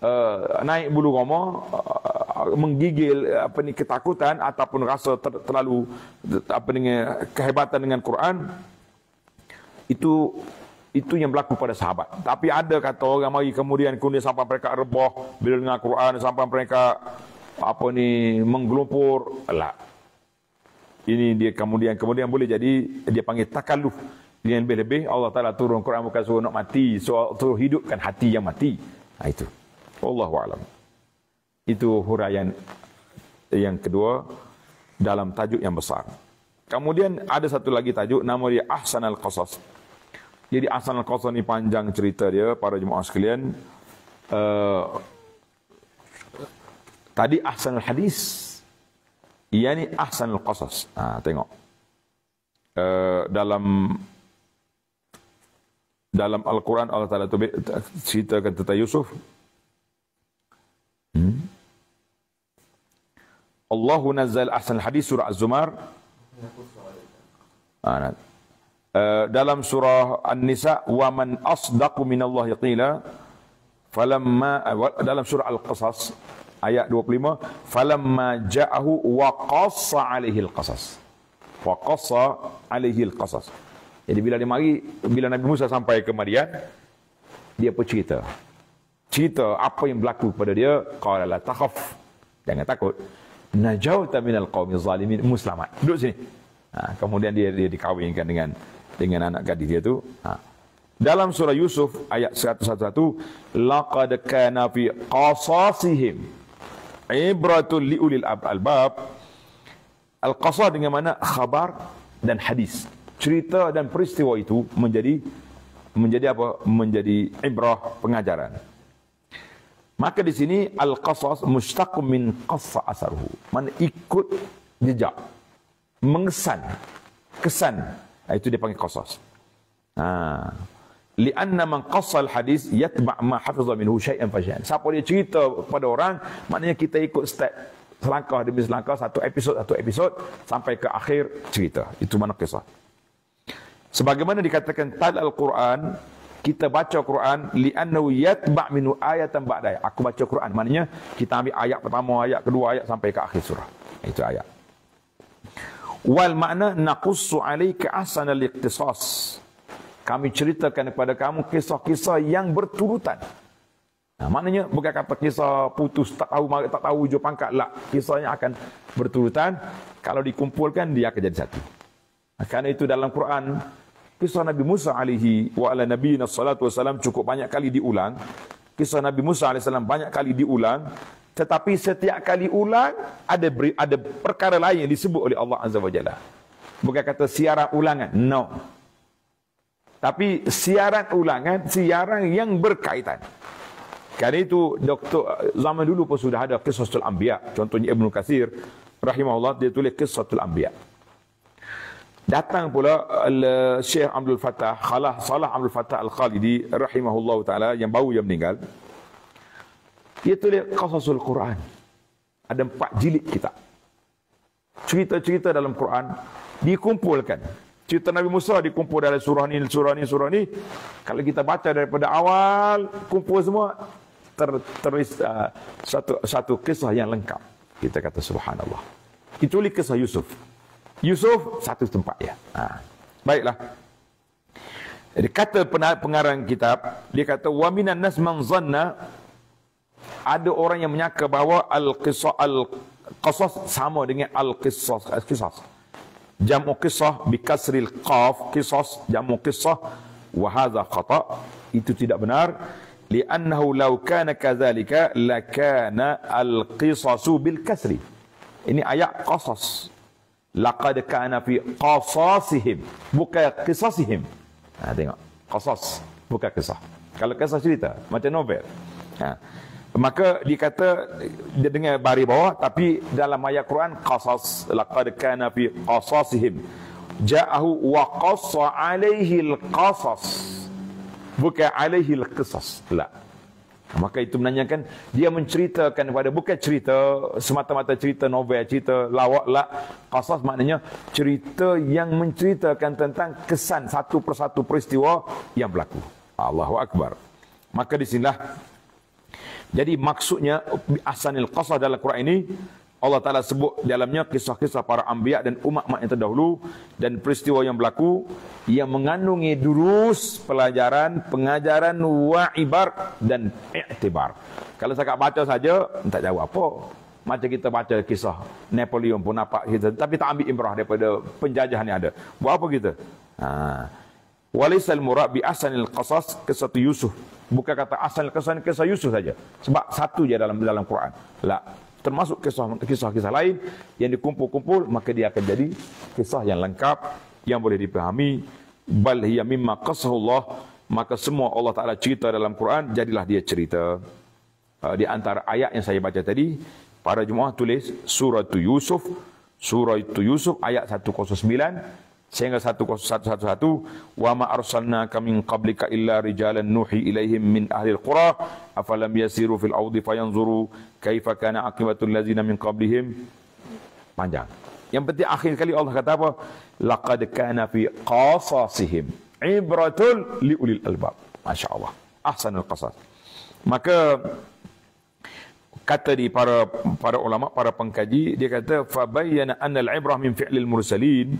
uh, naik bulu roma, uh, menggigil uh, apa ni ketakutan ataupun rasa ter- terlalu apa ni kehebatan dengan Quran itu itu yang berlaku pada sahabat. Tapi ada kata orang mari kemudian kemudian sampai mereka rebah bila dengar Quran sampai mereka apa ni menggelumpur lah. Ini dia kemudian kemudian boleh jadi dia panggil takaluf yang lebih-lebih Allah Taala turun Quran bukan suruh nak mati, suruh, suruh hidupkan hati yang mati. Nah, ha, itu. Allah alam. Itu huraian yang kedua dalam tajuk yang besar. Kemudian ada satu lagi tajuk nama dia Ahsanal Qasas. Jadi Ahsanal Qasas ni panjang cerita dia para jemaah sekalian. Uh, Tadi ahsan al-hadis. Ia ni ahsan al-qasas. Ha, tengok. Uh, dalam dalam Al-Quran Allah Ta'ala tu ceritakan tentang Yusuf. Hmm? Allah nazal ahsan al-hadis surah Az-Zumar. Ha, nah. uh, dalam surah An-Nisa. Wa man asdaqu minallahi qila. Falamma, dalam surah Al-Qasas ayat 25 falamma ja'ahu wa qassa alaihi alqasas wa qassa alaihi alqasas jadi bila dia mari bila Nabi Musa sampai ke Madian dia pun cerita cerita apa yang berlaku pada dia qala la takhaf jangan takut najauta min alqaumi zalimin muslimat duduk sini ha, kemudian dia dia dikawinkan dengan dengan anak gadis dia tu ha. Dalam surah Yusuf ayat 111 laqad kana fi qasasihim ibratul liulil albab al-qasah dengan mana khabar dan hadis cerita dan peristiwa itu menjadi menjadi apa menjadi ibrah pengajaran maka di sini al-qasas mustaq min qassa asaruhu mana ikut jejak mengesan kesan itu dia panggil qasas ha Lianna man qassal hadis yatba ma hafiza minhu syai'an fa Siapa dia cerita kepada orang, maknanya kita ikut step selangkah demi selangkah satu episod satu episod sampai ke akhir cerita. Itu mana kisah. Sebagaimana dikatakan tal al-Quran, kita baca Quran li'annahu yatba' minhu ayatan ba'da ayat. Aku baca Quran, maknanya kita ambil ayat pertama, ayat kedua, ayat sampai ke akhir surah. Itu ayat. Wal makna naqussu 'alaika ahsanal iqtisas kami ceritakan kepada kamu kisah-kisah yang berturutan. Nah, maknanya bukan kata kisah putus tak tahu tak tahu hujung pangkat lah. Kisahnya akan berturutan. Kalau dikumpulkan dia akan jadi satu. Nah, karena itu dalam Quran kisah Nabi Musa Alihi wa ala nabiyina salatu cukup banyak kali diulang. Kisah Nabi Musa alaihi banyak kali diulang. Tetapi setiap kali ulang ada ada perkara lain yang disebut oleh Allah Azza wa Jalla. Bukan kata siaran ulangan. No tapi siaran ulangan eh, siaran yang berkaitan kan itu doktor eh, zaman dulu pun sudah ada kisahul anbiya contohnya ibnu kathir rahimahullah dia tulis kisahul anbiya datang pula eh, syekh abdul fatah khalah salah abdul fatah al khalidi rahimahullah taala yang baru yang meninggal dia tulis qasasul quran ada empat jilid kitab cerita-cerita dalam quran dikumpulkan cerita Nabi Musa dikumpul dalam surah ni, surah ni, surah ni. Kalau kita baca daripada awal, kumpul semua, ter, ter, uh, ah, satu, satu kisah yang lengkap. Kita kata subhanallah. Kecuali kisah Yusuf. Yusuf satu tempat ya. Ha. Baiklah. Jadi kata pengarang kitab, dia kata, Wa minan nas man zanna, ada orang yang menyangka bahawa al-qisah al-qasas sama dengan al-qisas. Al-qisas. Al jamu kisah bi kasril qaf qisas jamu kisah, wa hadha khata itu tidak benar li annahu law kana kadzalika lakana al qisasu bil kasri ini ayat qasas laqad kana fi qasasihim bukan qisasihim ha tengok qasas bukan kisah kalau kisah cerita macam novel ha Maka dikata dia dengar bari bawah tapi dalam ayat Quran qasas laqad kana fi qasasihim ja'ahu wa qassa alaihi alqasas bukan alaihi alqasas la maka itu menanyakan dia menceritakan kepada bukan cerita semata-mata cerita novel cerita lawak la qasas maknanya cerita yang menceritakan tentang kesan satu persatu peristiwa yang berlaku Allahu akbar maka di sinilah jadi maksudnya asanil qasah dalam Quran ini Allah Ta'ala sebut dalamnya kisah-kisah para ambiak dan umat-umat yang terdahulu dan peristiwa yang berlaku yang mengandungi durus pelajaran, pengajaran ibar dan i'tibar. Kalau saya baca saja, tak jawab apa. Macam kita baca kisah Napoleon pun apa kita, tapi tak ambil imrah daripada penjajahan yang ada. Buat apa kita? Ha. Walisal murad bi asanil qasas kisah Yusuf Bukan kata asal kesan kisah Yusuf saja. Sebab satu saja dalam dalam Quran. Lah termasuk kisah-kisah lain yang dikumpul-kumpul maka dia akan jadi kisah yang lengkap yang boleh dipahami bal hiya mimma qasahullah maka semua Allah Taala cerita dalam Quran jadilah dia cerita ah, di antara ayat yang saya baca tadi para jemaah tulis surah Yusuf surah Yusuf ayat 109 sehingga satu satu satu satu satu wa ma arsalna kamin qablika illa rijalan nuhi ilaihim min ahli al alqura afalam yasiru fil awdi fayanzuru kaifa kana akibatul lazina min kablihim panjang yang penting akhir kali Allah kata apa laqad kana fi qasasihim ibratul li ulil albab Ahsan al qasas maka kata di para para ulama para pengkaji dia kata fabayyana anna al ibrah min fi'lil mursalin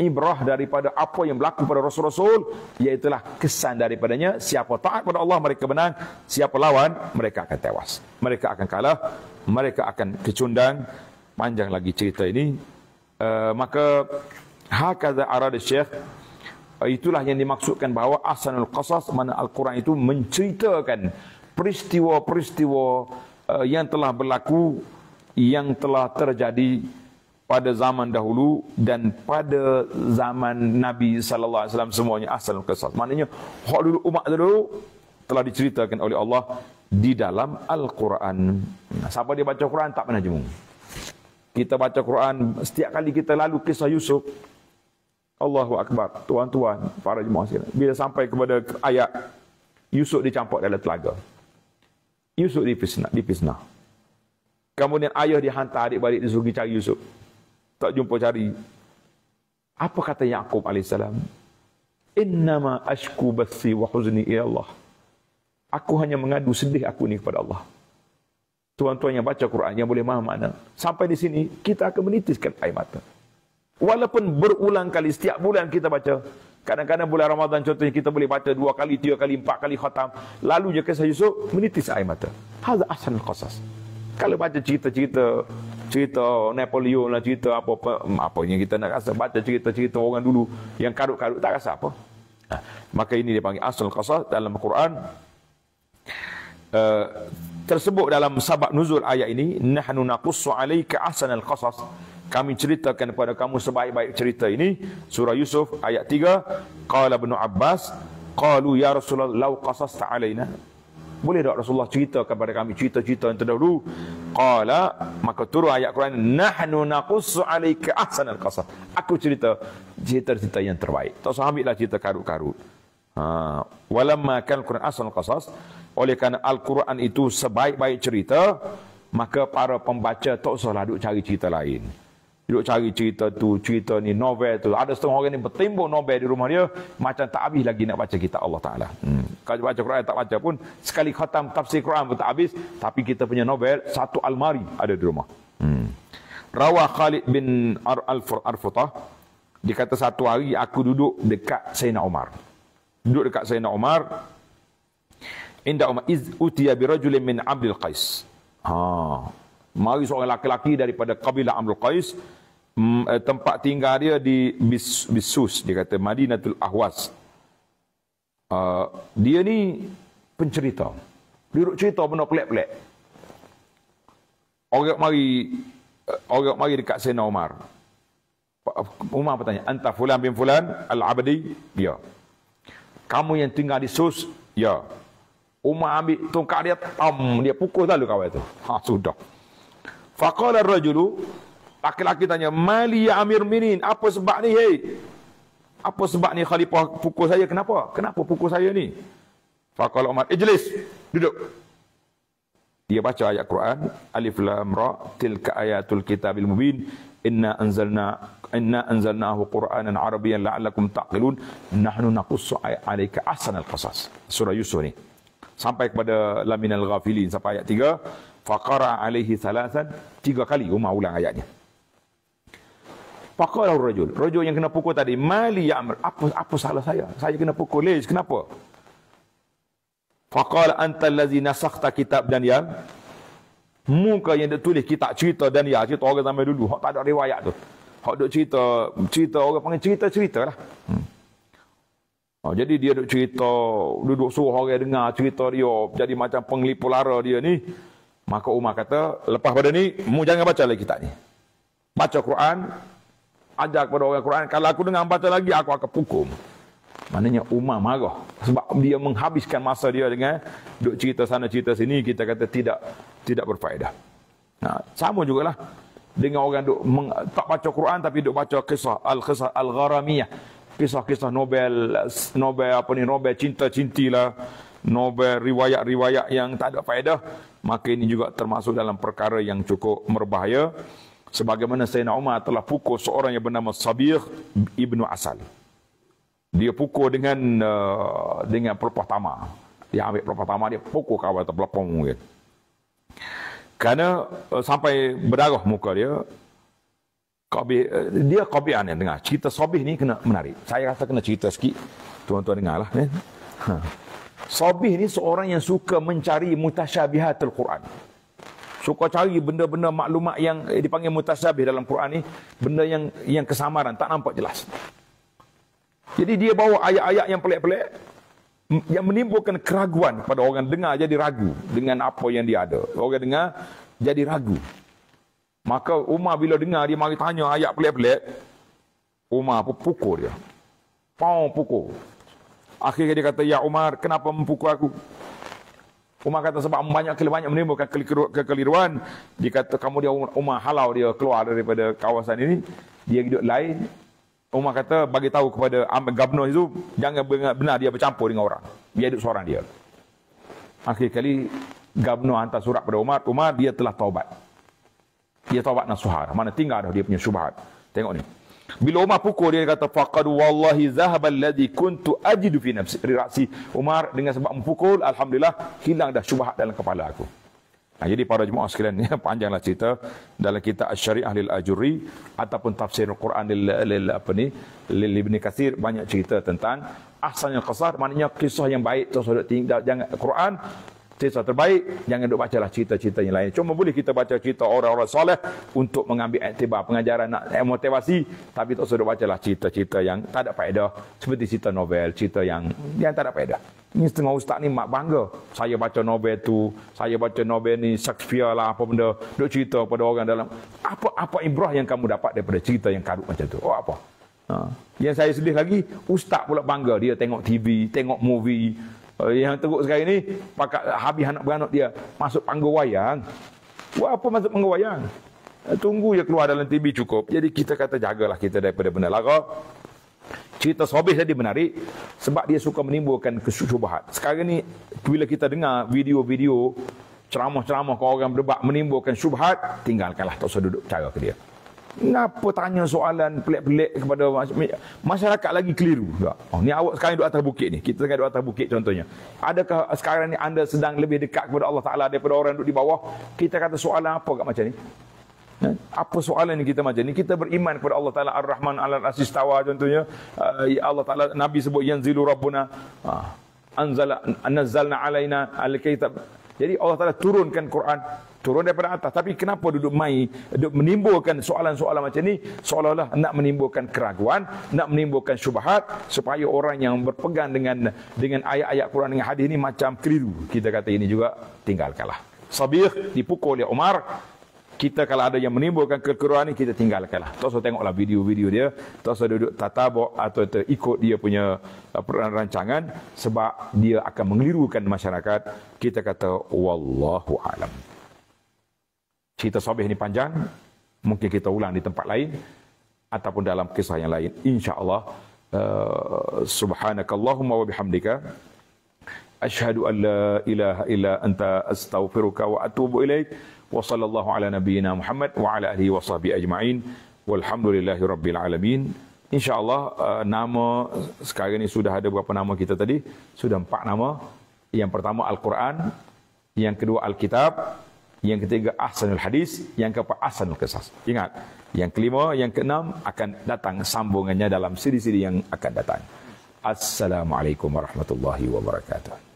ibrah daripada apa yang berlaku pada Rasul-Rasul Iaitulah kesan daripadanya Siapa taat pada Allah mereka menang Siapa lawan mereka akan tewas Mereka akan kalah Mereka akan kecundang Panjang lagi cerita ini uh, Maka Hakadha arada syekh eh, Itulah yang dimaksudkan bahawa Asanul Qasas mana Al-Quran itu menceritakan peristiwa-peristiwa uh, yang telah berlaku, yang telah terjadi pada zaman dahulu dan pada zaman Nabi sallallahu alaihi wasallam semuanya asal kisah. Maknanya hak umat dulu telah diceritakan oleh Allah di dalam Al-Quran. Siapa dia baca Quran tak pernah jemu. Kita baca Quran setiap kali kita lalu kisah Yusuf Allahu Akbar, tuan-tuan, para jemaah sekalian. Bila sampai kepada ayat Yusuf dicampak dalam telaga. Yusuf dipisnah, dipisnah. Kemudian ayah dihantar adik-adik di cari Yusuf tak jumpa cari. Apa kata Yaqub alaihissalam? Innama ashku basi wa huzni ila Allah. Aku hanya mengadu sedih aku ini kepada Allah. Tuan-tuan yang baca Quran yang boleh faham makna. Sampai di sini kita akan menitiskan air mata. Walaupun berulang kali setiap bulan kita baca. Kadang-kadang bulan Ramadan contohnya kita boleh baca dua kali, tiga kali, empat kali khatam. Lalu je kisah Yusuf menitis air mata. Hadha asan al-qasas. Kalau baca cerita-cerita cerita Napoleon lah cerita apa apa apa yang kita nak rasa baca cerita-cerita orang dulu yang karut-karut tak rasa apa. Nah, ha, maka ini panggil asal qasas dalam al Quran. Uh, eh, tersebut dalam sabab nuzul ayat ini nahnu naqussu alayka ahsanal qasas kami ceritakan kepada kamu sebaik-baik cerita ini surah Yusuf ayat 3 qala ibnu Abbas qalu ya rasulullah law qasasta alaina boleh tak Rasulullah cerita kepada kami cerita-cerita yang terdahulu? Qala maka turun ayat Quran nahnu naqussu alayka ahsanal qasas. Aku cerita cerita-cerita yang terbaik. Tak usah ambillah cerita karut-karut. Ha, walamma kan Quran asal qasas oleh kerana Al-Quran itu sebaik-baik cerita, maka para pembaca tak usah laduk cari cerita lain. Duduk cari cerita tu, cerita ni, novel tu. Ada setengah orang ni bertimbun novel di rumah dia. Macam tak habis lagi nak baca kitab Allah Ta'ala. Hmm. Kalau baca Quran tak baca pun. Sekali khatam tafsir Quran pun tak habis. Tapi kita punya novel, satu almari ada di rumah. Hmm. Rawa Khalid bin Ar Al-Furtah. Dia kata satu hari aku duduk dekat Sayyidina Umar. Duduk dekat Sayyidina Umar. Indah Umar. Iz utiya birajulim min Abdul Qais. Haa mari seorang lelaki laki daripada kabilah Amrul Qais mm, eh, tempat tinggal dia di Bisus dia kata Madinatul Ahwas uh, dia ni pencerita dia duk cerita benda pelik-pelik orang mari eh, orang mari dekat Sayyidina Umar Umar bertanya anta fulan bin fulan al-abdi ya kamu yang tinggal di Sus ya Umar ambil tongkat dia tam dia pukul lalu kawan itu ha sudah Faqala rajulu laki-laki tanya, "Mali ya Amir Minin, apa sebab ni, hey? Apa sebab ni khalifah pukul saya? Kenapa? Kenapa pukul saya ni?" Faqala Umar, "Ijlis, duduk." Dia baca ayat Quran, Alif Lam Ra, tilka ayatul kitabil mubin, inna anzalna inna anzalnahu Qur'anan Arabiyyan la'allakum taqilun, nahnu naqussu alayka ahsanal qasas. Surah Yusuf ni. Sampai kepada Laminal Ghafilin sampai ayat Faqara alaihi thalathan Tiga kali Umar oh, ulang ayatnya Faqara rajul Rajul yang kena pukul tadi Mali ya'mal Apa apa salah saya Saya kena pukul Lej kenapa Faqala anta allazi nasakhta kitab Daniel. Muka yang dia tulis kitab cerita dan ya cerita orang zaman dulu. Hak tak ada riwayat tu. Hak duk cerita, cerita orang panggil cerita-cerita lah. Hmm. Oh, jadi dia duk cerita, duduk suruh orang dengar cerita dia. Jadi macam penglipu dia ni. Maka Umar kata, lepas pada ni, mu jangan baca lagi kitab ni. Baca Quran, ajak pada orang Quran, kalau aku dengar baca lagi, aku akan pukul. Maknanya Umar marah. Sebab dia menghabiskan masa dia dengan duk cerita sana, cerita sini, kita kata tidak tidak berfaedah. Nah, sama lah dengan orang duk meng, tak baca Quran tapi duk baca kisah al-kisah al-gharamiyah kisah-kisah Nobel Nobel apa ni Nobel cinta-cintilah Nobel riwayat-riwayat yang tak ada faedah maka ini juga termasuk dalam perkara yang cukup merbahaya. sebagaimana Sayyidina Umar telah pukul seorang yang bernama Sabih ibnu Asal dia pukul dengan uh, dengan pelepah tamar dia ambil pelepah tamar dia pukul kawal terpelepong mungkin kerana uh, sampai berdarah muka dia Qabih, uh, dia Qabian yang dengar cerita Sabih ni kena menarik saya rasa kena cerita sikit tuan-tuan dengarlah eh? Ha. Sabih ni seorang yang suka mencari mutasyabihat mutasyabihatul Quran. Suka cari benda-benda maklumat yang eh, dipanggil mutasyabih dalam Quran ni, benda yang yang kesamaran, tak nampak jelas. Jadi dia bawa ayat-ayat yang pelik-pelik yang menimbulkan keraguan pada orang dengar jadi ragu dengan apa yang dia ada. Orang dengar jadi ragu. Maka Umar bila dengar dia mari tanya ayat pelik-pelik, Umar pun pukul dia. Pau pukul. Akhirnya dia kata, Ya Umar, kenapa mempukul aku? Umar kata sebab banyak kali banyak menimbulkan kekeliruan. Dia kata kamu dia Umar, Umar halau dia keluar daripada kawasan ini. Dia hidup lain. Umar kata bagi tahu kepada gubernur itu jangan benar dia bercampur dengan orang. Dia hidup seorang dia. Akhir kali gubernur hantar surat kepada Umar, Umar dia telah taubat. Dia taubat nasuhar. Mana tinggal dah dia punya syubhat. Tengok ni. Bila Umar pukul dia, dia kata faqad wallahi zahaba alladhi kuntu ajidu fi nafsi. Umar dengan sebab memukul alhamdulillah hilang dah syubhat dalam kepala aku. Nah, jadi para jemaah sekalian ya, panjanglah cerita dalam kitab Asy-Syari'ah lil Ajuri ataupun tafsir Al-Quran lil, lil apa ni lil Ibn Katsir banyak cerita tentang ahsan yang qasar maknanya kisah yang baik tu sudah tinggal jangan Quran cerita terbaik jangan duk bacalah cerita-cerita yang lain cuma boleh kita baca cerita orang-orang soleh untuk mengambil aktibar pengajaran nak eh, motivasi tapi tak usah duk bacalah cerita-cerita yang tak ada faedah seperti cerita novel cerita yang yang tak ada faedah ini setengah ustaz ni mak bangga saya baca novel tu saya baca novel ni Shakespeare lah apa benda duk cerita pada orang dalam apa apa ibrah yang kamu dapat daripada cerita yang karut macam tu oh apa ha. yang saya sedih lagi ustaz pula bangga dia tengok TV tengok movie Eh, yang teruk sekarang ni pakak habis anak beranak dia masuk panggung wayang. Buat apa masuk panggung wayang? Eh, tunggu je keluar dalam TV cukup. Jadi kita kata jagalah kita daripada benda lara. Cerita sobis tadi menarik sebab dia suka menimbulkan kesubahat. Sekarang ni bila kita dengar video-video ceramah-ceramah kau orang berdebat menimbulkan syubhat, tinggalkanlah tak usah duduk cara ke dia. Kenapa tanya soalan pelik-pelik kepada masyarakat lagi keliru? Oh, ni awak sekarang duduk atas bukit ni. Kita sekarang duduk atas bukit contohnya. Adakah sekarang ni anda sedang lebih dekat kepada Allah Ta'ala daripada orang duduk di bawah? Kita kata soalan apa kat macam ni? Ha? Apa soalan ni kita macam ni? Kita beriman kepada Allah Ta'ala Ar-Rahman Al-Rasis Tawa contohnya. Ah, ya Allah Ta'ala Nabi sebut yang zilu Rabbuna. Ah, Anzala, anazalna alaina al-kitab. Jadi Allah Ta'ala turunkan Quran turun daripada atas tapi kenapa duduk mai duduk menimbulkan soalan-soalan macam ni seolah-olah nak menimbulkan keraguan nak menimbulkan syubhat supaya orang yang berpegang dengan dengan ayat-ayat Quran dengan hadis ni macam keliru kita kata ini juga tinggalkanlah Sabih dipukul oleh Umar kita kalau ada yang menimbulkan kekeruan ni kita tinggalkanlah. Tak usah tengoklah video-video dia, tak usah duduk tatabok atau ikut dia punya uh, rancangan sebab dia akan mengelirukan masyarakat. Kita kata wallahu alam kita sobeh ini panjang mungkin kita ulang di tempat lain ataupun dalam kisah yang lain insyaallah uh, subhanakallahumma wa bihamdika ashhadu an la ilaha illa anta astaghfiruka wa atubu ilaik wa sallallahu ala nabiyyina muhammad wa ala alihi wa sahbihi ajma'in walhamdulillahirabbil alamin insyaallah uh, nama sekarang ini sudah ada berapa nama kita tadi sudah empat nama yang pertama al-Quran yang kedua al-Kitab yang ketiga ahsanul hadis, yang keempat ahsanul qisas. Ingat, yang kelima, yang keenam akan datang sambungannya dalam siri-siri yang akan datang. Assalamualaikum warahmatullahi wabarakatuh.